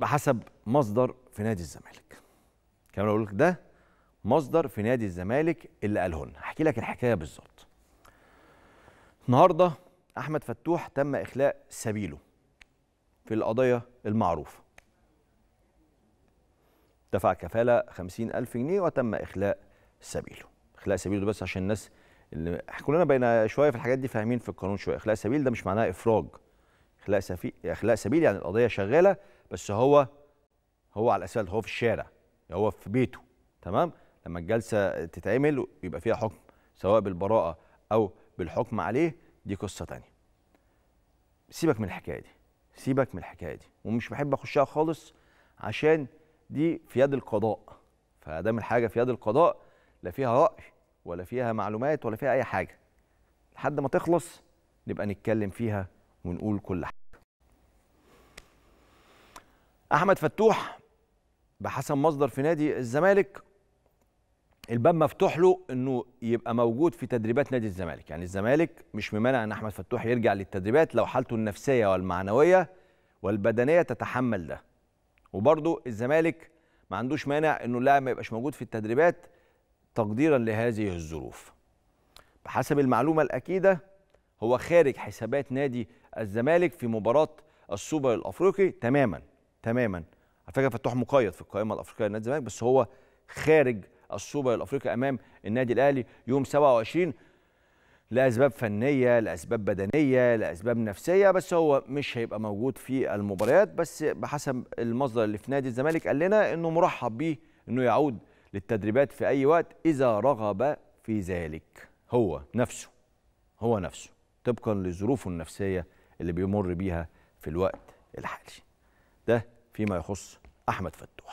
بحسب مصدر في نادي الزمالك كمان اقول لك ده مصدر في نادي الزمالك اللي قاله لنا هحكي لك الحكايه بالظبط النهارده احمد فتوح تم اخلاء سبيله في القضيه المعروفه دفع كفاله 50000 جنيه وتم اخلاء سبيله اخلاء سبيله ده بس عشان الناس اللي كلنا بين شويه في الحاجات دي فاهمين في القانون شويه اخلاء سبيل ده مش معناه افراج اخلاء سبيل, اخلاء سبيل يعني القضيه شغاله بس هو هو على الاسفلت هو في الشارع هو في بيته تمام لما الجلسه تتعمل يبقى فيها حكم سواء بالبراءه او بالحكم عليه دي قصه تانية سيبك من الحكايه دي سيبك من الحكايه دي ومش بحب اخشها خالص عشان دي في يد القضاء فدام الحاجه في يد القضاء لا فيها راي ولا فيها معلومات ولا فيها اي حاجه لحد ما تخلص نبقى نتكلم فيها ونقول كل حاجه احمد فتوح بحسب مصدر في نادي الزمالك الباب مفتوح له انه يبقى موجود في تدريبات نادي الزمالك يعني الزمالك مش ممانع ان احمد فتوح يرجع للتدريبات لو حالته النفسيه والمعنويه والبدنيه تتحمل ده وبرضو الزمالك ما عندوش مانع انه اللاعب ما يبقاش موجود في التدريبات تقديرا لهذه الظروف بحسب المعلومه الاكيده هو خارج حسابات نادي الزمالك في مباراه السوبر الافريقي تماما تماما على فكره فتوح مقيد في القائمه الافريقيه لنادي الزمالك بس هو خارج السوبر الافريقي امام النادي الاهلي يوم 27 لاسباب فنيه لاسباب بدنيه لاسباب نفسيه بس هو مش هيبقى موجود في المباريات بس بحسب المصدر اللي في نادي الزمالك قال لنا انه مرحب بيه انه يعود للتدريبات في اي وقت اذا رغب في ذلك هو نفسه هو نفسه طبقا لظروفه النفسيه اللي بيمر بيها في الوقت الحالي ده فيما يخص احمد فتوح